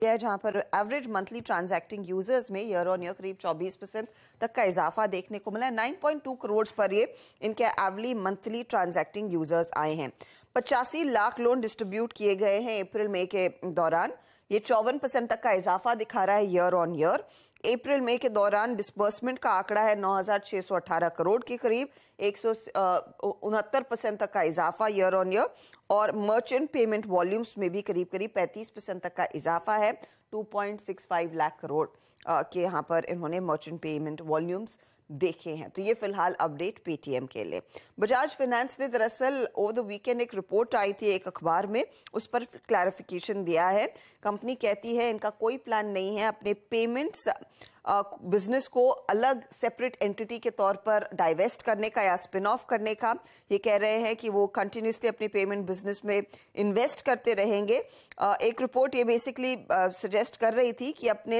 किया है जहां पर एवरेज मंथली ट्रांजैक्टिंग यूजर्स में ईयर ऑन ईयर करीब 24 परसेंट तक का इजाफा देखने को मिला 9.2 करोड़ पर ये इनके एवली मंथली ट्रांजैक्टिंग यूजर्स आए हैं पचासी लाख लोन डिस्ट्रीब्यूट किए गए हैं अप्रैल मई के दौरान ये चौवन परसेंट तक का इजाफा दिखा रहा है ईयर ऑन ईयर अप्रैल मई के दौरान डिसबर्समेंट का आंकड़ा है नौ करोड़ के करीब एक उनहत्तर परसेंट तक का इजाफा ईयर ऑन ईयर और मर्चेंट पेमेंट वॉल्यूम्स में भी करीब करीब 35 परसेंट तक का इजाफा है 2.65 लाख करोड़ के यहाँ पर इन्होंने मर्चेंट पेमेंट वॉल्यूम्स देखे हैं तो ये फिलहाल अपडेट पेटीएम के लिए बजाज फाइनेंस ने दरअसल ओवर द वीकेंड एक रिपोर्ट आई थी एक अखबार में उस पर क्लैरिफिकेशन दिया है कंपनी कहती है इनका कोई प्लान नहीं है अपने पेमेंट्स बिजनेस को अलग सेपरेट एंटिटी के तौर पर डाइवेस्ट करने का या स्पिन ऑफ करने का ये कह रहे हैं कि वो कंटिन्यूसली अपने पेमेंट बिजनेस में इन्वेस्ट करते रहेंगे एक रिपोर्ट ये बेसिकली सजेस्ट कर रही थी कि अपने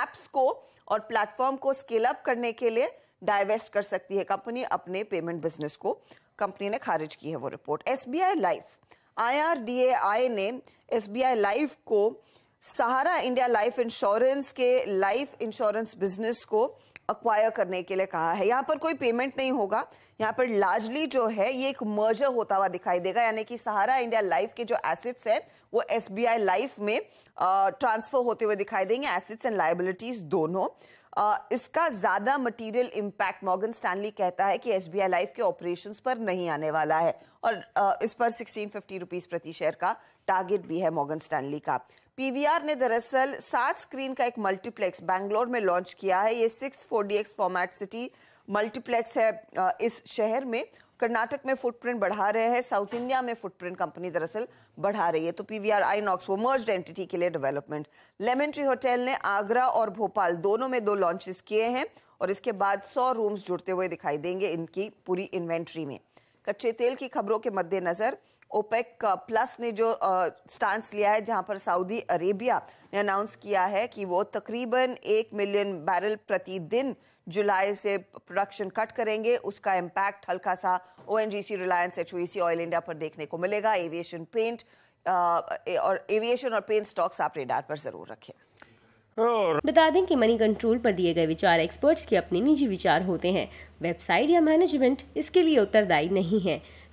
ऐप्स को और प्लेटफॉर्म को स्केल अप करने के लिए डाइवेस्ट कर सकती है कंपनी अपने पेमेंट बिजनेस को कंपनी ने खारिज की है वो report S B I Life I R D A I ने एस बी आई लाइफ को सहारा इंडिया लाइफ इंश्योरेंस के लाइफ इंश्योरेंस बिजनेस को अक्वायर करने के लिए कहा है यहाँ पर कोई पेमेंट नहीं होगा यहाँ पर लार्जली जो है ये एक मर्जर होता हुआ दिखाई देगा यानी कि सहारा इंडिया लाइफ के जो एसेट्स है वो एस लाइफ में ट्रांसफर होते हुए दिखाई देंगे एसेट्स एंड लाइबिलिटीज दोनों आ, इसका ज़्यादा मटेरियल इंपैक्ट मॉगन स्टैनली कहता है कि एस लाइफ के ऑपरेशन पर नहीं आने वाला है और आ, इस पर सिक्सटीन फिफ्टी रुपीज़ प्रति शेयर का टारगेट भी है मॉगन स्टैनली का पीवीआर ने दरअसल सात स्क्रीन का एक मल्टीप्लेक्स बैंगलोर में लॉन्च किया है ये six four format city multiplex है इस शहर में कर्नाटक में फुटप्रिंट बढ़ा रहे हैं साउथ इंडिया में फुटप्रिंट कंपनी दरअसल बढ़ा रही है तो पीवीआर आईनॉक्स वो मर्ज एंटिटी के लिए डेवलपमेंट लेमन ट्री होटल ने आगरा और भोपाल दोनों में दो लॉन्चेस किए हैं और इसके बाद सौ रूम्स जुड़ते हुए दिखाई देंगे इनकी पूरी इन्वेंट्री में कच्चे तेल की खबरों के मद्देनजर ओपेक प्लस ने जो स्टांस लिया है जहां पर सऊदी अरेबिया ने अनाउंस किया है कि वो तकरीबन एक मिलियन बैरल प्रतिदिन जुलाई से प्रोडक्शन कट करेंगे उसका इम्पैक्ट हल्का सा ओ रिलायंस एच ऑयल इंडिया पर देखने को मिलेगा एविएशन पेंट और एविएशन और पेंट स्टॉक्स आप रेडार पर जरूर रखें बता दें कि मनी कंट्रोल पर दिए गए विचार एक्सपर्ट्स के अपने निजी विचार होते हैं वेबसाइट या मैनेजमेंट इसके लिए उत्तरदायी नहीं है